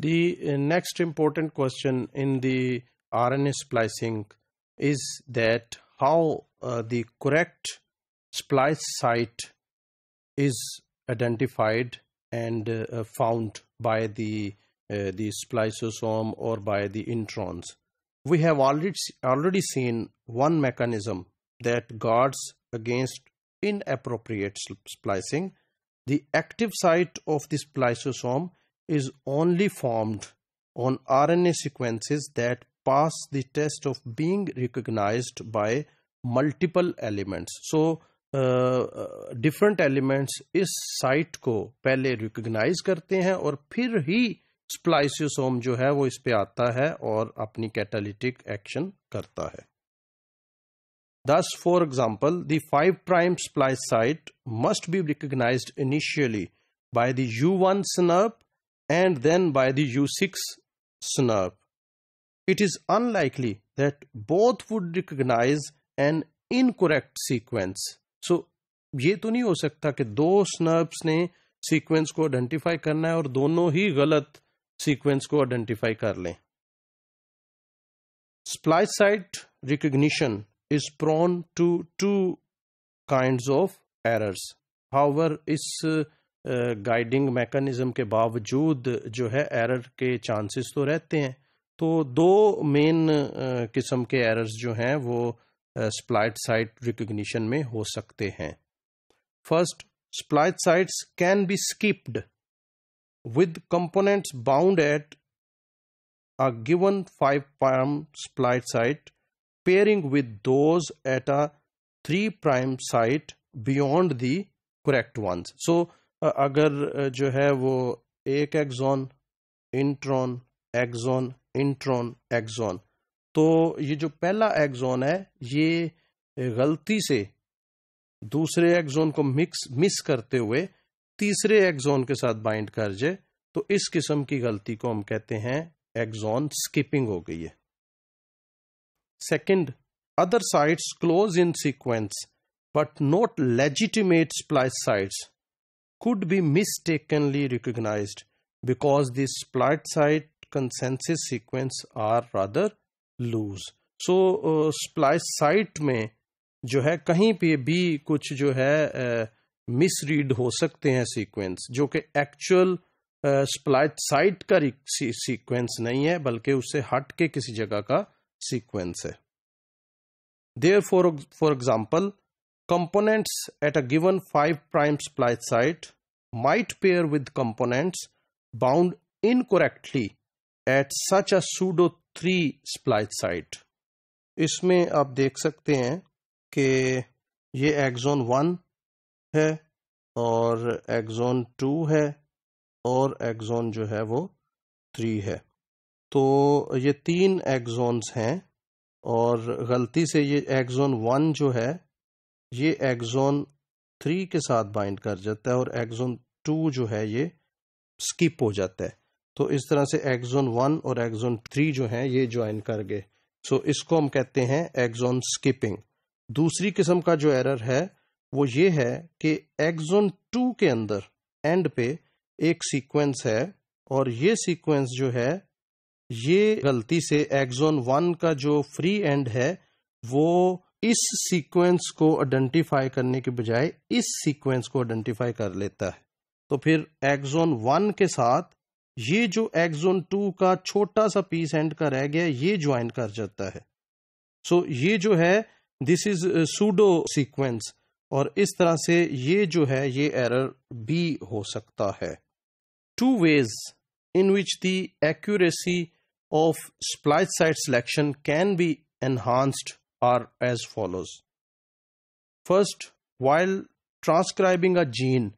The uh, next important question in the RNA splicing is that how uh, the correct splice site is identified and uh, uh, found by the uh, the spliceosome or by the introns. We have already already seen one mechanism that guards against inappropriate splicing. The active site of the spliceosome is only formed on RNA sequences that pass the test of being recognized by multiple elements. So, uh, uh, different elements इस site को पहले recognize करते हैं और फिर ही spliceosome जो है वो इस पे आता है और catalytic action करता है. Thus, for example, the 5' splice site must be recognized initially by the U1 snR. and then by the U6 snap. It is unlikely that both would recognize an incorrect sequence. So, ये तो नहीं हो सकता कि दो snurps ने sequence को identify करना है और दोनों ही गलत sequence को identify कर लें Splice site recognition is prone to two kinds of errors. However, इस uh, गाइडिंग मैकेनिज्म के बावजूद जो है एरर के चांसेस तो रहते हैं तो दो मेन किस्म के एरर्स जो हैं वो स्प्लाइट साइट रिकग्निशन में हो सकते हैं first splice sites can be skipped with components bound at a given 5' splice site pairing with those at a 3' site beyond the correct ones So, अगर जो है वो एक exon intron exon intron exon तो ये जो पहला एक्सॉन है ये गलती से दूसरे एक्सॉन को मिक्स मिस करते हुए तीसरे एक्सॉन के साथ बाइंड कर जाए तो इस किस्म की गलती को हम कहते हैं एक्सॉन स्किपिंग हो गई है second other sites close in sequence but not legitimate splice sites could be mistakenly recognized because the split site consensus sequence are rather loose. So uh, splice site mein jo hai kahin pe bhi kuch jo hai uh, misread ho sakte hain sequence jo ke actual splice uh, site का sequence नहीं है बल्कि उससे हट के किसी जगह का सीक्वेंस है therefore for example components at a given 5' prime splice site might pair with components bound incorrectly at such a pseudo 3 splice site. isme aap dekh sakte hain कि ye exon 1 hai aur exon 2 hai aur exon jo hai wo 3 hai to ye teen exons hain aur galti se ye exon 1 jo hai ये exon three के साथ bind कर जाता है और axon to जो है ये स्किप हो जाता है तो इस तरह से एक्जोन वन और एक्जोन थ्री जो है ये ज्वाइन कर गए सो so, इसको हम कहते हैं एक्जोन स्किपिंग दूसरी किस्म का जो एरर है वो ये है कि एक्जोन टू के अंदर एंड पे एक सीक्वेंस है और ये सीक्वेंस जो है ये गलती से एक्जोन वन का जो फ्री एंड है वो इस सीक्वेंस को आइडेंटिफाई करने के बजाय इस सीक्वेंस को आइडेंटिफाई कर लेता है तो फिर एक्सोन वन के साथ ये जो एक्जोन टू का छोटा सा पीस एंड का रह गया ये ज्वाइन कर जाता है सो so, ये जो है दिस इज सूडो सीक्वेंस और इस तरह से ये जो है ये एरर बी हो सकता है two ways in which the accuracy of splice site selection can be enhanced are as follows. First, while transcribing a gene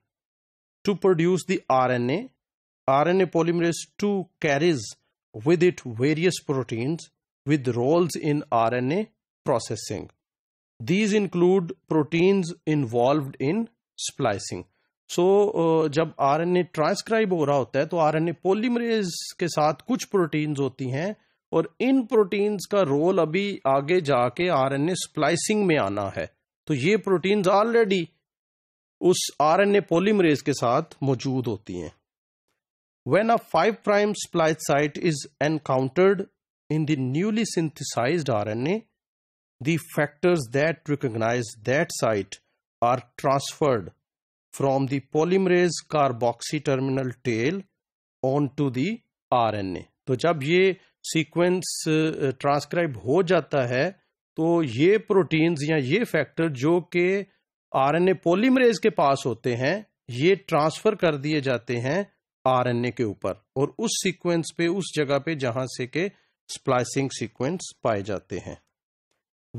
to produce the RNA, RNA polymerase 2 carries with it various proteins with roles in RNA processing. These include proteins involved in splicing. so, uh, जब RNA transcribe हो रहा होता है तो RNA polymerase के साथ कुछ proteins होती हैं और इन प्रोटीन्स का रोल अभी आगे जाके आर आरएनए स्प्लाइसिंग में आना है तो ये प्रोटीन्स ऑलरेडी उस आरएनए पॉलीमरेज के साथ मौजूद होती हैं when a five prime splice site is encountered in newly synthesize R N A factors that recognize that site are transferred from the polymerase carboxy terminal tail on to the N A तो जब ये sequence transcribe uh, uh, हो जाता है तो ये proteins या ये फैक्टर जो कि आरएनए पॉलीमरेज के पास होते हैं ये ट्रांसफर कर दिए जाते हैं आरएनए के ऊपर और उस सीक्वेंस पे उस जगह पे जहां से के स्प्लाइसिंग सीक्वेंस पाए जाते हैं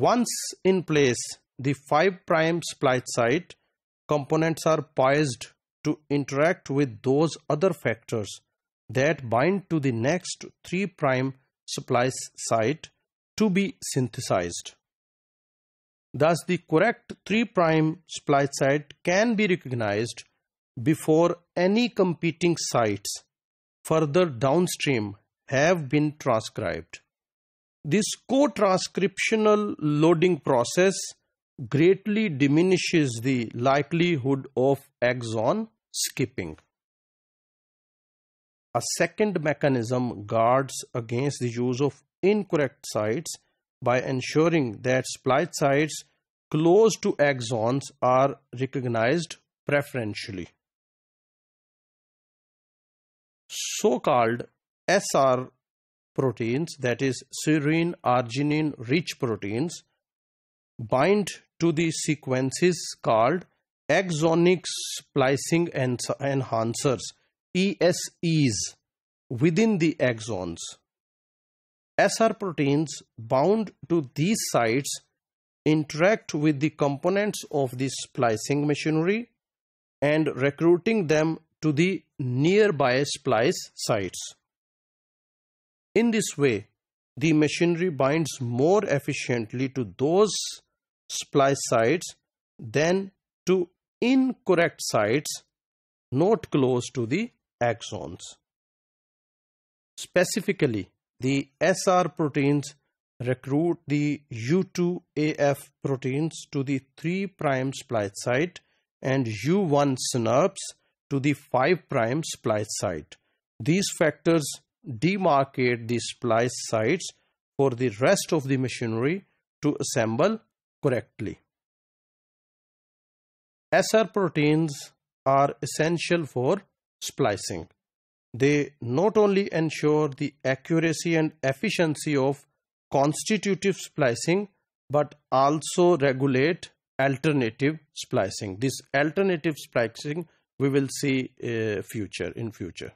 once in place the five prime splice site components are poised to interact with those other factors that bind to the next 3 supply site to be synthesized. Thus, the correct 3 splice supply site can be recognized before any competing sites further downstream have been transcribed. This co-transcriptional loading process greatly diminishes the likelihood of exon skipping. A second mechanism guards against the use of incorrect sites by ensuring that splice sites close to exons are recognized preferentially. So-called SR proteins, that is serine arginine rich proteins, bind to the sequences called exonic splicing enhancers ESEs within the exons. SR proteins bound to these sites interact with the components of the splicing machinery and recruiting them to the nearby splice sites. In this way, the machinery binds more efficiently to those splice sites than to incorrect sites not close to the axons. Specifically, the SR proteins recruit the U2AF proteins to the 3' splice site and U1 synapse to the 5' splice site. These factors demarcate the splice sites for the rest of the machinery to assemble correctly. SR proteins are essential for splicing. They not only ensure the accuracy and efficiency of constitutive splicing but also regulate alternative splicing. This alternative splicing we will see uh, future in future.